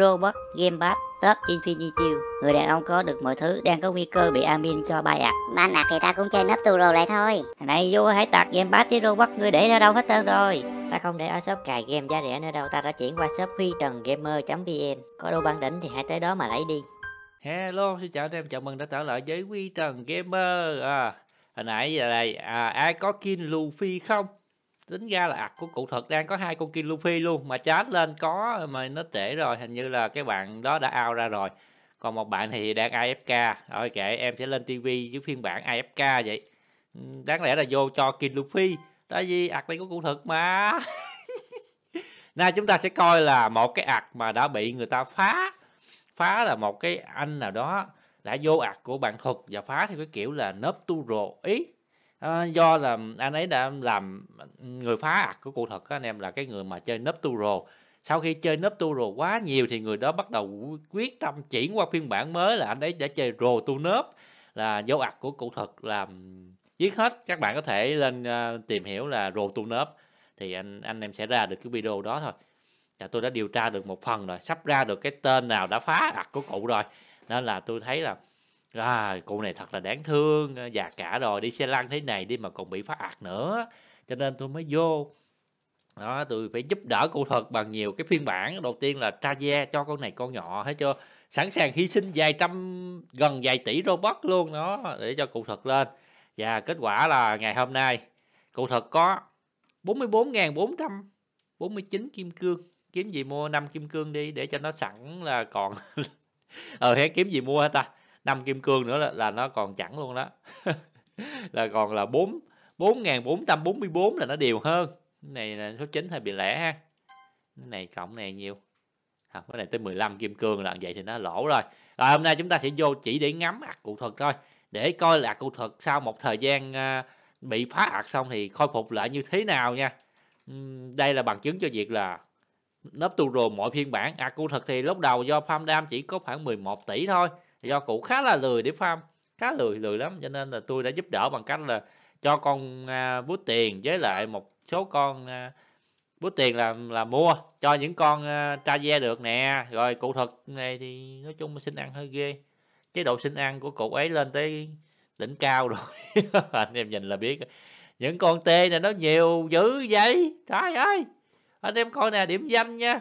Robert Gamebad Top Infinity Người đàn ông có được mọi thứ đang có nguy cơ bị admin cho bài ạc Ban ạc thì ta cũng chơi nấp tù rồ lại thôi Này vô hãy tạc Gamebad với Robert người để ra đâu hết tên rồi Ta không để ở shop cài game giá rẻ nữa đâu Ta đã chuyển qua shop huy tần gamer.vn Có đồ băng đỉnh thì hãy tới đó mà lấy đi Hello, xin chào anh em, chào mừng đã trở lại với Quy tần Gamer à, Hồi nãy giờ đây, à, ai có King Luffy không? tính ra là ạc à, của cụ thuật đang có hai con King Luffy luôn mà chát lên có mà nó trễ rồi hình như là cái bạn đó đã ao ra rồi còn một bạn thì đang AFK rồi kệ em sẽ lên tivi với phiên bản AFK vậy ừ, đáng lẽ là vô cho King Luffy tại vì ạc đây có cụ thuật mà nay chúng ta sẽ coi là một cái ạc mà đã bị người ta phá phá là một cái anh nào đó đã vô ạc của bạn thuật và phá theo cái kiểu là nấp tu rồ ý Ờ, do là anh ấy đã làm người phá ạc của cụ thật đó, anh em là cái người mà chơi nấp tu rồ sau khi chơi nấp tu rồ quá nhiều thì người đó bắt đầu quyết tâm chuyển qua phiên bản mới là anh ấy đã chơi rồ tu nớp là dấu ạc của cụ thật là giết hết các bạn có thể lên uh, tìm hiểu là rồ tu nớp thì anh anh em sẽ ra được cái video đó thôi là tôi đã điều tra được một phần rồi sắp ra được cái tên nào đã phá ạc của cụ rồi nên là tôi thấy là À, cô này thật là đáng thương, ờ, già cả rồi, đi xe lăn thế này đi mà còn bị phát ạt nữa. Cho nên tôi mới vô. Đó, tôi phải giúp đỡ cô thật bằng nhiều cái phiên bản. Đầu tiên là tra Traje cho con này con nhỏ hết cho Sẵn sàng hy sinh vài trăm, gần vài tỷ robot luôn đó để cho cụ thật lên. Và kết quả là ngày hôm nay cụ thật có 44.449 kim cương. Kiếm gì mua 5 kim cương đi để cho nó sẵn là còn... ờ, hé kiếm gì mua hết ta? năm kim cương nữa là, là nó còn chẳng luôn đó là còn là bốn bốn bốn trăm bốn mươi bốn là nó đều hơn cái này là số 9 hơi bị lẻ ha cái này cộng này nhiều hoặc cái này tới 15 kim cương là vậy thì nó lỗ rồi rồi hôm nay chúng ta sẽ vô chỉ để ngắm ạc cụ thuật thôi để coi là cụ thuật sau một thời gian à, bị phá ạc xong thì khôi phục lại như thế nào nha đây là bằng chứng cho việc là nấp tu rồ mọi phiên bản ạc cụ thuật thì lúc đầu do farm dam chỉ có khoảng 11 tỷ thôi do cụ khá là lười để farm khá lười lười lắm cho nên là tôi đã giúp đỡ bằng cách là cho con à, bút tiền với lại một số con à, bút tiền là là mua cho những con à, tra ve được nè rồi cụ thực này thì nói chung sinh ăn hơi ghê chế độ sinh ăn của cụ ấy lên tới đỉnh cao rồi anh em nhìn là biết những con tê này nó nhiều dữ vậy trời ơi anh em coi nè điểm danh nha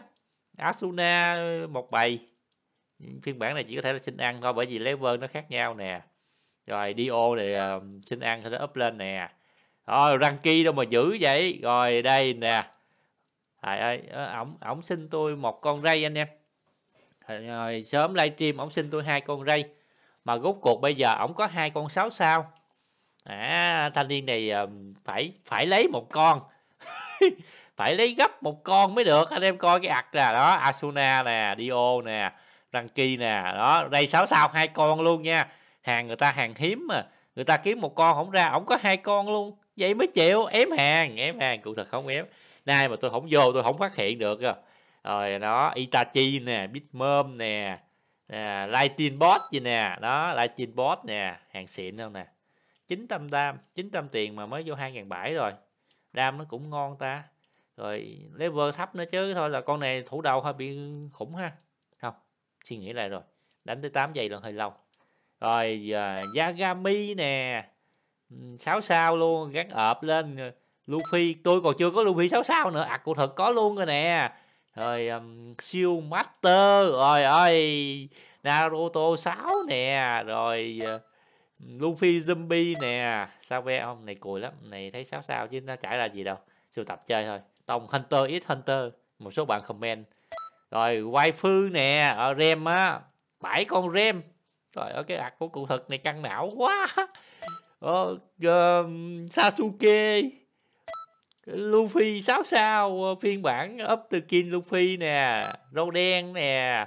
asuna một bầy phiên bản này chỉ có thể là xin ăn thôi bởi vì level nó khác nhau nè rồi dio này ờ, xin ăn sẽ up lên nè rồi ranky đâu mà giữ vậy rồi đây nè thầy ơi ờ, ổng ổng xin tôi một con ray anh em rồi sớm livestream ổng xin tôi hai con ray mà rốt cuộc bây giờ ổng có hai con sáu sao à thanh niên này ờ, phải phải lấy một con phải lấy gấp một con mới được anh em coi cái ạc là đó asuna nè dio nè Răng kỳ nè đó đây sáu sao hai con luôn nha hàng người ta hàng hiếm mà người ta kiếm một con không ra ổng có hai con luôn vậy mới chịu ém hàng ém hàng cụ thật không ém nay mà tôi không vô tôi không phát hiện được rồi rồi đó Itachi nè Bitmom nè nè à, Lightning Bot gì nè đó Lightning Bot nè hàng xịn không nè 900 đam 900 tiền mà mới vô hai 2007 rồi đam nó cũng ngon ta rồi level thấp nữa chứ thôi là con này thủ đầu hơi bị khủng ha suy nghĩ lại rồi đánh tới 8 giây là hơi lâu rồi uh, Yagami nè 6 sao luôn gắn ợp lên Luffy tôi còn chưa có Luffy 6 sao nữa à cô thật có luôn rồi nè rồi um, siêu master rồi ơi Naruto 6 nè rồi uh, Luffy zombie nè sao ve không này cùi lắm này thấy 6 sao chứ nó chả là gì đâu sưu tập chơi thôi tông Hunter ít Hunter một số bạn comment rồi waifu nè ở ờ, rem á bảy con rem rồi ở cái ạc của cụ thực này căng não quá ờ, uh, Sasuke Luffy 6 sao ờ, phiên bản up từ King Luffy nè râu đen nè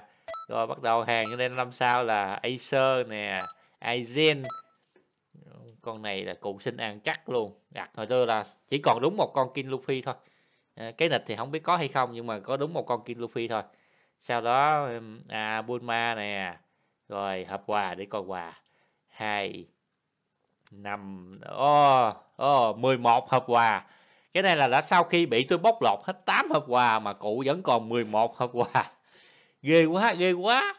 rồi bắt đầu hàng lên 5 sao là Acer nè Aizen con này là cụ sinh ăn chắc luôn đặt rồi tôi là chỉ còn đúng một con King Luffy thôi Ờ, cái nịch thì không biết có hay không nhưng mà có đúng một con King Luffy thôi sau đó à, Bulma nè rồi hộp quà để coi quà hai năm ô ô 11 hộp quà cái này là đã sau khi bị tôi bóc lột hết 8 hộp quà mà cụ vẫn còn 11 hộp quà ghê quá ghê quá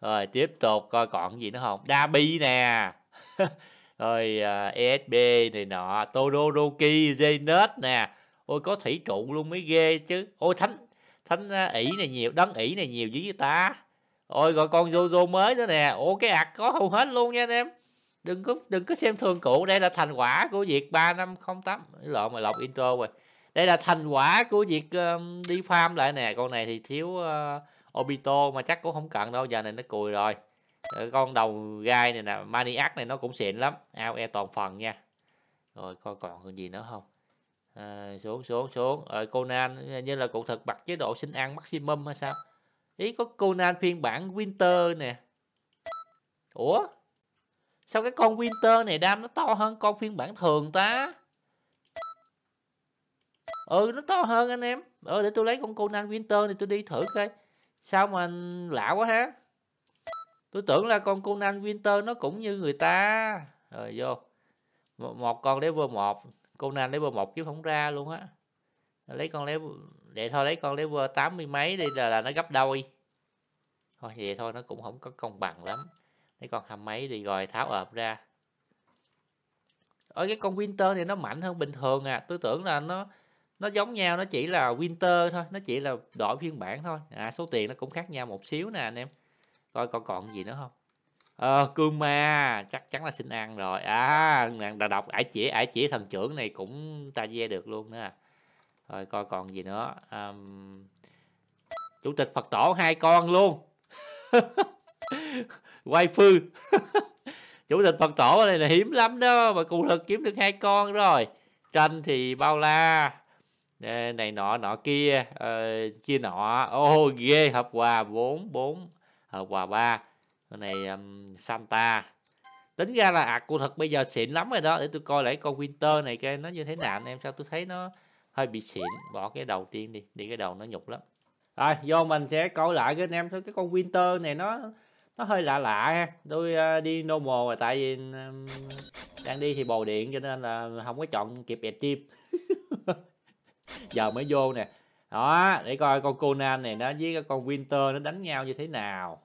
rồi tiếp tục coi còn gì nữa không Dabi nè rồi uh, à, ESB này nọ Todoroki Zenith nè ôi có thủy trụ luôn mới ghê chứ ôi thánh thánh à, ỷ này nhiều đấng ỷ này nhiều dữ với ta ôi gọi con Jojo mới nữa nè ô cái ạt có hầu hết luôn nha anh em đừng có đừng có xem thường cũ đây là thành quả của việc ba năm không tắm lộn mà lọc intro rồi đây là thành quả của việc um, đi farm lại nè con này thì thiếu uh, obito mà chắc cũng không cần đâu giờ này nó cùi rồi ờ, con đầu gai này nè maniac này nó cũng xịn lắm ao e toàn phần nha rồi coi còn gì nữa không à, xuống xuống xuống rồi Conan như là cục thực bật chế độ sinh ăn maximum hay sao ý có Conan phiên bản Winter nè Ủa sao cái con Winter này đam nó to hơn con phiên bản thường ta ừ nó to hơn anh em ừ để tôi lấy con Conan Winter này tôi đi thử coi sao mà lạ quá ha tôi tưởng là con Conan Winter nó cũng như người ta rồi vô một con level một cô nàng level một kiếm không ra luôn á lấy con level để thôi lấy con level tám mươi mấy đi là, là nó gấp đôi thôi vậy thôi nó cũng không có công bằng lắm lấy con hầm mấy đi rồi tháo ợp ra ở cái con winter thì nó mạnh hơn bình thường à tôi tưởng là nó nó giống nhau nó chỉ là winter thôi nó chỉ là đổi phiên bản thôi à số tiền nó cũng khác nhau một xíu nè anh em coi còn còn gì nữa không ờ kuma chắc chắn là xin ăn rồi à đã đọc ải chỉ ải chỉ thần trưởng này cũng ta dê được luôn nữa rồi coi còn gì nữa um, chủ tịch phật tổ hai con luôn quay phư chủ tịch phật tổ này là hiếm lắm đó mà cụ thực kiếm được hai con rồi tranh thì bao la này nọ nọ kia uh, chia nọ ô oh, ghê hợp hòa bốn bốn hợp hòa ba con này um, Santa tính ra là ạc à, của thật bây giờ xịn lắm rồi đó để tôi coi lại con Winter này cái nó như thế nào anh em sao tôi thấy nó hơi bị xịn bỏ cái đầu tiên đi đi cái đầu nó nhục lắm rồi vô mình sẽ coi lại cái anh em cái con Winter này nó nó hơi lạ lạ ha tôi uh, đi normal rồi tại vì um, đang đi thì bồ điện cho nên là không có chọn kịp đẹp tim giờ mới vô nè đó để coi con Conan này nó với con Winter nó đánh nhau như thế nào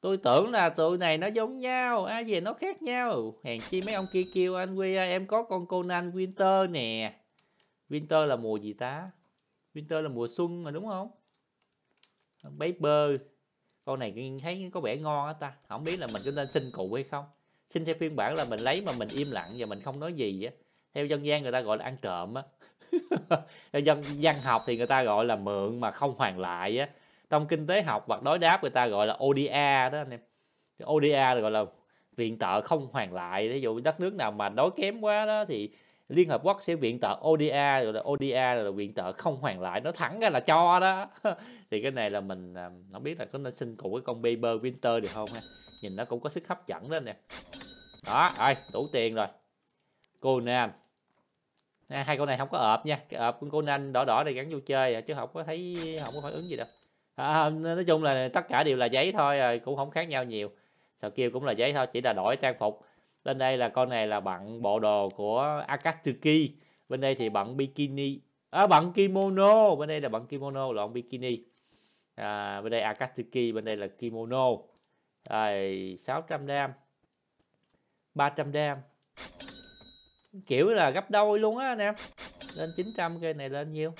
tôi tưởng là tụi này nó giống nhau ai về nó khác nhau hèn chi mấy ông kia kêu anh quy à, em có con conan winter nè winter là mùa gì ta winter là mùa xuân mà đúng không paper con này thấy có vẻ ngon á ta không biết là mình có nên xin cụ hay không xin theo phiên bản là mình lấy mà mình im lặng và mình không nói gì á theo dân gian người ta gọi là ăn trộm á theo dân văn học thì người ta gọi là mượn mà không hoàn lại á trong kinh tế học hoặc đối đáp người ta gọi là ODA đó anh em ODA là gọi là viện trợ không hoàn lại ví dụ đất nước nào mà đói kém quá đó thì Liên Hợp Quốc sẽ viện trợ ODA rồi là ODA là viện trợ không hoàn lại nó thẳng ra là cho đó thì cái này là mình à, không biết là có nên xin cụ cái con Paper Winter được không ha nhìn nó cũng có sức hấp dẫn đó nè đó rồi đủ tiền rồi Conan à, hai con này không có ợp nha cái ợp của Conan đỏ đỏ này gắn vô chơi à, chứ không có thấy không có phản ứng gì đâu à, nói chung là tất cả đều là giấy thôi à, cũng không khác nhau nhiều Sợ kêu cũng là giấy thôi chỉ là đổi trang phục Bên đây là con này là bận bộ đồ của Akatsuki bên đây thì bận bikini à, bạn kimono bên đây là bận kimono loạn bikini à, bên đây Akatsuki bên đây là kimono à, 600 đam 300 đam kiểu là gấp đôi luôn á anh em lên 900 cây này lên nhiêu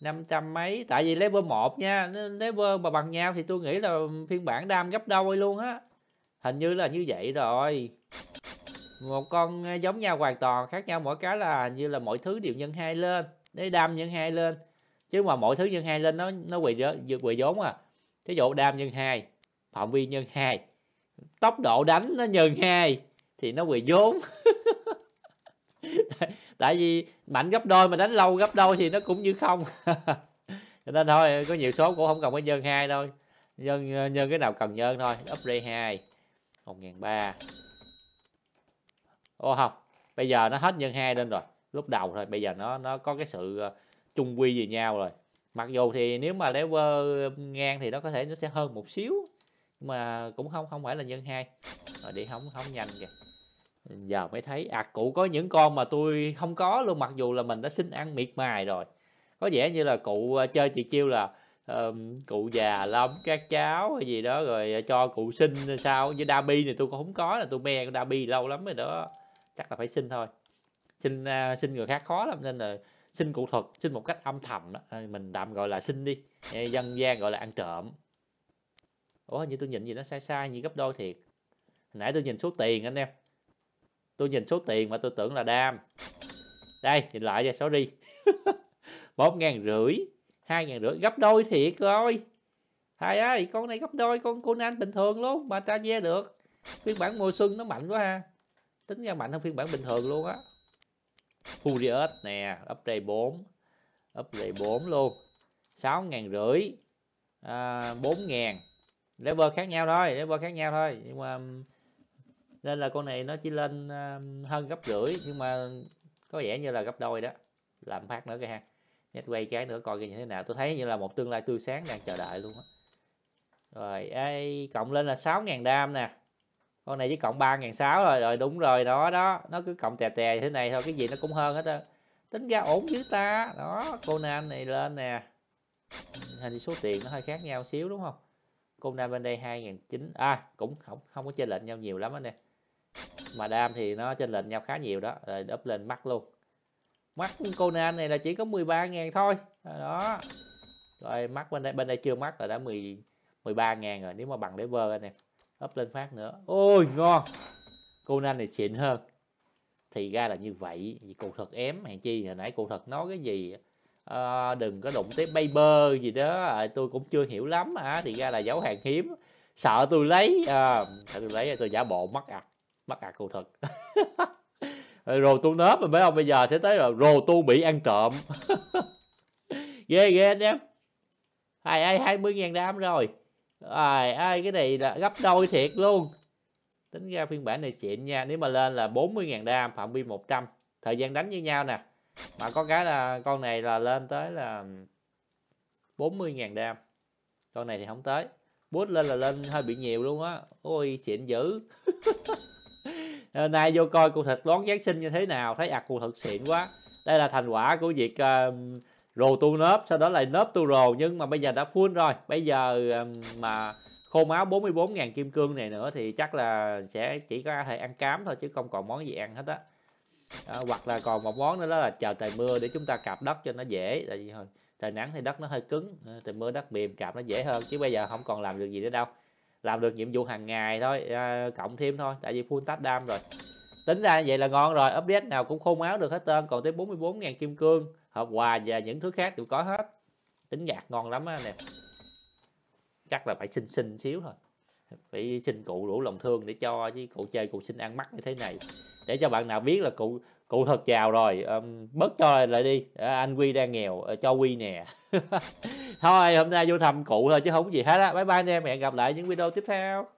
500 mấy tại vì level 1 nha level mà bằng nhau thì tôi nghĩ là phiên bản đam gấp đôi luôn á hình như là như vậy rồi một con à, giống nhau hoàn toàn khác nhau mỗi cái là như là mọi thứ đều nhân hai lên để đam nhân hai lên chứ mà mọi thứ nhân hai lên nó nó quỳ quỳ vốn à thí dụ đam nhân hai phạm vi nhân hai tốc độ đánh nó nhân hai thì nó quỳ vốn tại, tại vì mạnh gấp đôi mà đánh lâu gấp đôi thì nó cũng như không cho nên thôi có nhiều số cũng không cần phải nhân hai thôi nhân nhân cái nào cần nhân thôi up ray hai một ngàn ba ô không bây giờ nó hết nhân hai lên rồi lúc đầu thôi bây giờ nó nó có cái sự ờ, chung quy gì nhau rồi mặc dù thì nếu mà level ngang thì nó có thể nó sẽ hơn một xíu mà cũng không không phải là nhân hai rồi đi không không nhanh kìa giờ mới thấy à cụ có những con mà tôi không có luôn mặc dù là mình đã xin ăn miệt mài rồi có vẻ như là cụ à, chơi chị chiêu là uh, cụ già lắm các cháu hay gì đó rồi à, cho cụ xin sao với bi này tôi cũng không có là tôi me con bi lâu lắm rồi đó chắc là phải xin thôi xin uh, xin người khác khó lắm nên là xin cụ thuật xin một cách âm thầm đó. mình tạm gọi là xin đi dân gian gọi là ăn trộm ủa như tôi nhìn gì nó sai sai như gấp đôi thiệt nãy tôi nhìn số tiền anh em tôi nhìn số tiền mà tôi tưởng là đam đây nhìn lại ra số đi một ngàn rưỡi hai ngàn rưỡi gấp đôi thiệt rồi hai ơi con này gấp đôi con Conan bình thường luôn mà ta ve được phiên bản mùa xuân nó mạnh quá ha tính ra mạnh hơn phiên bản bình thường luôn á Furious nè upgrade 4 upgrade 4 luôn sáu ngàn rưỡi à, bốn ngàn level khác nhau thôi level khác nhau thôi nhưng mà nên là con này nó chỉ lên ờ, hơn gấp rưỡi nhưng mà có vẻ như là gấp đôi đó làm phát nữa kìa ha nhét quay cái nữa coi kìa như thế nào tôi thấy như là một tương lai tươi sáng đang chờ đợi luôn á rồi ấy, cộng lên là 6.000 đam nè con này chỉ cộng 3.600 rồi rồi đúng rồi đó đó nó cứ cộng tè tè thế này thôi cái gì nó cũng hơn hết á tính ra ổn chứ ta đó Conan này lên nè hình như số tiền nó hơi khác nhau xíu đúng không Conan bên đây 2009 à cũng không không có chênh lệch nhau nhiều lắm anh em mà đam thì nó trên lệnh nhau khá nhiều đó rồi up lên mắt luôn mắt Conan này là chỉ có 13.000 thôi đó rồi mắt bên đây bên đây chưa mắt là đã 10 13.000 rồi nếu mà bằng để vơ anh em up lên phát nữa ôi ngon Conan này xịn hơn thì ra là như vậy vì cụ thật ém hèn chi hồi nãy cụ thật nói cái gì à, đừng có đụng tới paper gì đó à, tôi cũng chưa hiểu lắm à, thì ra là dấu hàng hiếm sợ tôi lấy à, sợ tôi lấy tôi giả bộ mắc ặt à mắc ạc cầu thật rồi tu nớp mà mấy ông bây giờ sẽ tới là rồ tu bị ăn trộm ghê ghê anh em ai ai hai mươi ngàn đam rồi ai ai cái này là gấp đôi thiệt luôn tính ra phiên bản này xịn nha nếu mà lên là 40.000 đam phạm vi 100 thời gian đánh với nhau nè mà có cái là con này là lên tới là 40.000 đam con này thì không tới bút lên là lên hơi bị nhiều luôn á ôi xịn dữ Ờ, nay vô coi cụ thịt đón Giáng sinh như thế nào Thấy ạc à, cụ thịt xịn quá Đây là thành quả của việc uh, rồ tu nớp Sau đó lại nớp tu rồ Nhưng mà bây giờ đã full rồi Bây giờ um, mà khô máu 44.000 kim cương này nữa Thì chắc là sẽ chỉ có thể ăn cám thôi Chứ không còn món gì ăn hết á à, Hoặc là còn một món nữa đó là chờ trời mưa Để chúng ta cạp đất cho nó dễ Tại vì trời nắng thì đất nó hơi cứng ờ, trời mưa đất mềm cạp nó dễ hơn chứ bây giờ không còn làm được gì nữa đâu làm được nhiệm vụ hàng ngày thôi à, cộng thêm thôi tại vì full tách đam rồi tính ra vậy là ngon rồi update nào cũng khôn áo được hết tên còn tới 44.000 kim cương hộp quà và những thứ khác đều có hết tính nhạc ngon lắm á nè chắc là phải xin xin xíu thôi phải xin cụ đủ lòng thương để cho chứ cụ chơi cụ xin ăn mắt như thế này để cho bạn nào biết là cụ cụ thật chào rồi um, bớt cho lại đi à, anh quy đang nghèo ờ, cho quy nè thôi hôm nay vô thăm cụ thôi chứ không có gì hết á bye bye anh em hẹn gặp lại những video tiếp theo